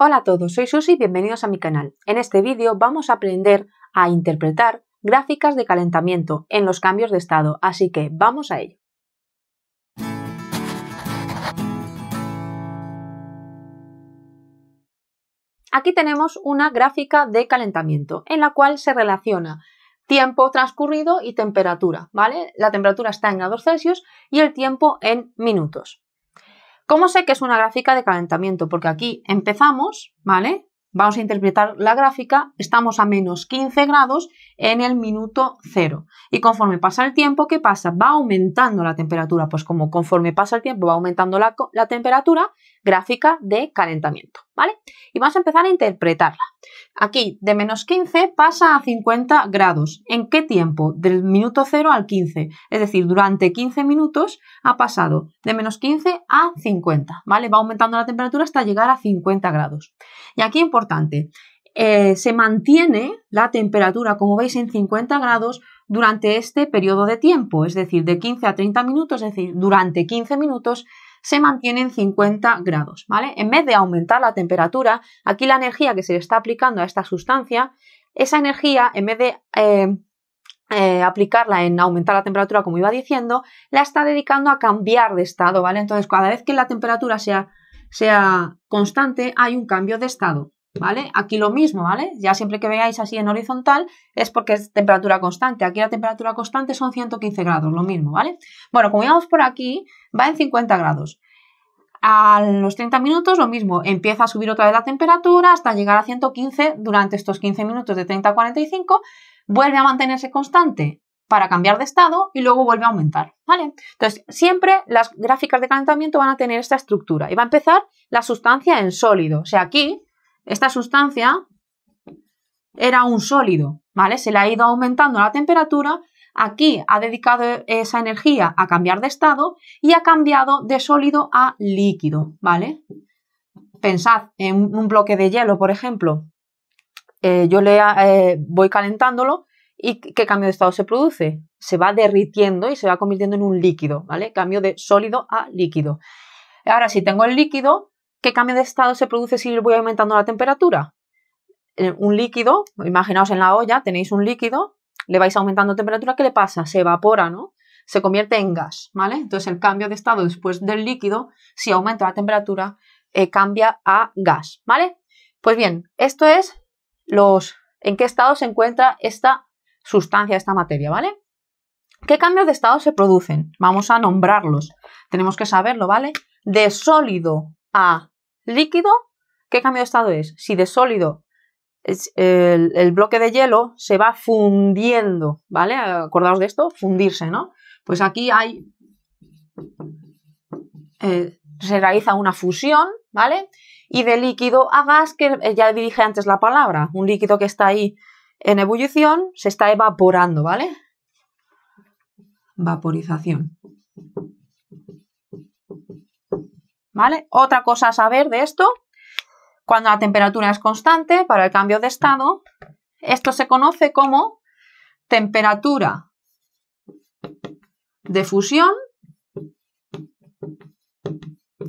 Hola a todos, soy Susi y bienvenidos a mi canal. En este vídeo vamos a aprender a interpretar gráficas de calentamiento en los cambios de estado, así que vamos a ello. Aquí tenemos una gráfica de calentamiento en la cual se relaciona tiempo transcurrido y temperatura, ¿vale? La temperatura está en grados Celsius y el tiempo en minutos. ¿Cómo sé que es una gráfica de calentamiento? Porque aquí empezamos, ¿vale? Vamos a interpretar la gráfica, estamos a menos 15 grados en el minuto cero. Y conforme pasa el tiempo, ¿qué pasa? Va aumentando la temperatura. Pues como conforme pasa el tiempo va aumentando la, la temperatura, gráfica de calentamiento, ¿vale? Y vamos a empezar a interpretarla. Aquí, de menos 15 pasa a 50 grados. ¿En qué tiempo? Del minuto 0 al 15. Es decir, durante 15 minutos ha pasado de menos 15 a 50, ¿vale? Va aumentando la temperatura hasta llegar a 50 grados. Y aquí importante, eh, se mantiene la temperatura, como veis, en 50 grados durante este periodo de tiempo, es decir, de 15 a 30 minutos, es decir, durante 15 minutos se mantiene en 50 grados, ¿vale? En vez de aumentar la temperatura, aquí la energía que se le está aplicando a esta sustancia, esa energía, en vez de eh, eh, aplicarla en aumentar la temperatura, como iba diciendo, la está dedicando a cambiar de estado, ¿vale? Entonces, cada vez que la temperatura sea constante, hay un cambio de estado. ¿Vale? Aquí lo mismo, ¿vale? Ya siempre que veáis así en horizontal es porque es temperatura constante. Aquí la temperatura constante son 115 grados, lo mismo, ¿vale? Bueno, como íbamos por aquí, va en 50 grados. A los 30 minutos lo mismo, empieza a subir otra vez la temperatura hasta llegar a 115 durante estos 15 minutos de 30 a 45, vuelve a mantenerse constante para cambiar de estado y luego vuelve a aumentar, ¿vale? Entonces, siempre las gráficas de calentamiento van a tener esta estructura y va a empezar la sustancia en sólido, o sea, aquí esta sustancia era un sólido, ¿vale? Se le ha ido aumentando la temperatura, aquí ha dedicado esa energía a cambiar de estado y ha cambiado de sólido a líquido, ¿vale? Pensad en un bloque de hielo, por ejemplo, eh, yo le eh, voy calentándolo y qué cambio de estado se produce. Se va derritiendo y se va convirtiendo en un líquido, ¿vale? Cambio de sólido a líquido. Ahora, si tengo el líquido, ¿Qué cambio de estado se produce si voy aumentando la temperatura? Eh, un líquido, imaginaos en la olla, tenéis un líquido, le vais aumentando temperatura, ¿qué le pasa? Se evapora, ¿no? Se convierte en gas, ¿vale? Entonces el cambio de estado después del líquido, si aumenta la temperatura, eh, cambia a gas, ¿vale? Pues bien, esto es los en qué estado se encuentra esta sustancia, esta materia, ¿vale? ¿Qué cambios de estado se producen? Vamos a nombrarlos. Tenemos que saberlo, ¿vale? De sólido a líquido, ¿qué cambio de estado es? Si de sólido el, el, bloque de hielo se va fundiendo, ¿vale? Acordaos de esto, fundirse, ¿no? Pues aquí hay. Eh, se realiza una fusión, ¿vale? Y de líquido a gas, que eh, ya dije antes la palabra, un líquido que está ahí en ebullición, se está evaporando, ¿vale? Vaporización. Otra cosa a saber de esto, cuando la temperatura es constante para el cambio de estado, esto se conoce como temperatura de fusión.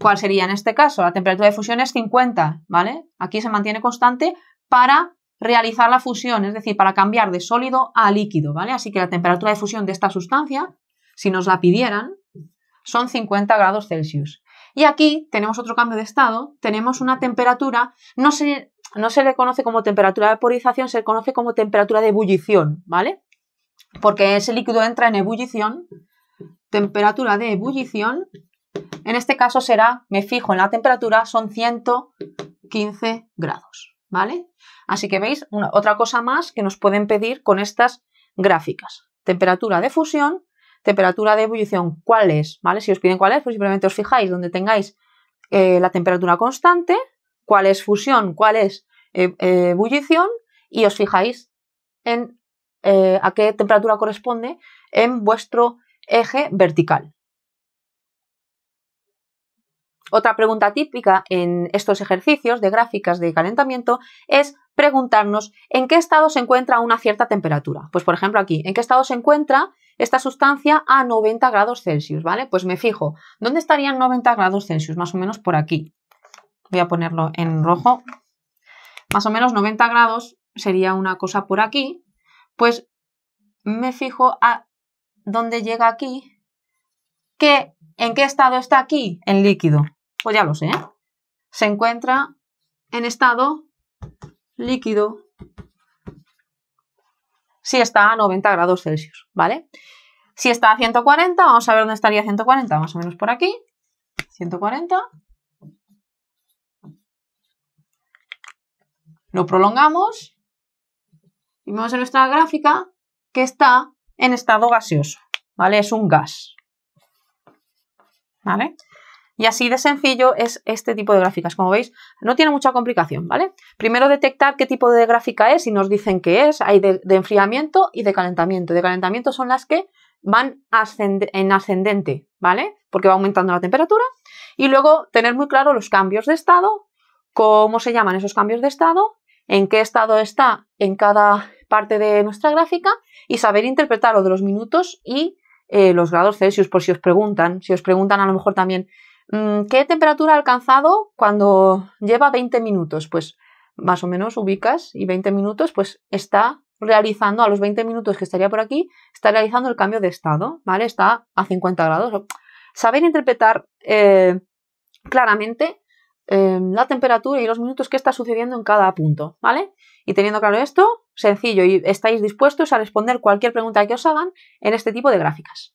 ¿Cuál sería en este caso? La temperatura de fusión es 50, ¿vale? Aquí se mantiene constante para realizar la fusión, es decir, para cambiar de sólido a líquido, ¿vale? Así que la temperatura de fusión de esta sustancia, si nos la pidieran, son 50 grados Celsius. Y aquí tenemos otro cambio de estado, tenemos una temperatura, no se, no se le conoce como temperatura de vaporización, se le conoce como temperatura de ebullición, ¿vale? Porque ese líquido entra en ebullición, temperatura de ebullición, en este caso será, me fijo en la temperatura, son 115 grados, ¿vale? Así que veis, otra cosa más que nos pueden pedir con estas gráficas. Temperatura de fusión, temperatura de ebullición, ¿cuál es? ¿Vale? Si os piden cuál es, pues simplemente os fijáis donde tengáis eh, la temperatura constante, cuál es fusión, cuál es eh, eh, ebullición, y os fijáis en a qué temperatura corresponde en vuestro eje vertical. Otra pregunta típica en estos ejercicios de gráficas de calentamiento es preguntarnos en qué estado se encuentra una cierta temperatura. Pues por ejemplo aquí, ¿en qué estado se encuentra esta sustancia a 90 grados Celsius? ¿Vale? Pues me fijo, ¿dónde estarían 90 grados Celsius? Más o menos por aquí. Voy a ponerlo en rojo. Más o menos 90 grados sería una cosa por aquí. Pues me fijo a dónde llega aquí, en qué estado está aquí en líquido pues ya lo sé, se encuentra en estado líquido si está a 90 grados Celsius, ¿vale? Si está a 140, vamos a ver dónde estaría 140, más o menos por aquí. 140. Lo prolongamos y vemos en nuestra gráfica que está en estado gaseoso, ¿vale? Es un gas, ¿vale? Y así de sencillo es este tipo de gráficas. Como veis, no tiene mucha complicación, ¿vale? Primero detectar qué tipo de gráfica es y nos dicen qué es. Hay de, enfriamiento y de calentamiento. De calentamiento son las que van en ascendente, ¿vale? Porque va aumentando la temperatura. Y luego tener muy claro los cambios de estado, cómo se llaman esos cambios de estado, en qué estado está en cada parte de nuestra gráfica y saber interpretar lo de los minutos y eh, los grados Celsius por si os preguntan, si os preguntan a lo mejor también Mm, ¿Qué temperatura ha alcanzado cuando lleva 20 minutos? Pues más o menos ubicas y 20 minutos, pues está realizando, a los 20 minutos que estaría por aquí, está realizando el cambio de estado, ¿vale? Está a 50 grados. Saber interpretar eh, claramente eh, la temperatura y los minutos que está sucediendo en cada punto, ¿vale? Y teniendo claro esto, sencillo, y estáis dispuestos a responder cualquier pregunta que os hagan en este tipo de gráficas.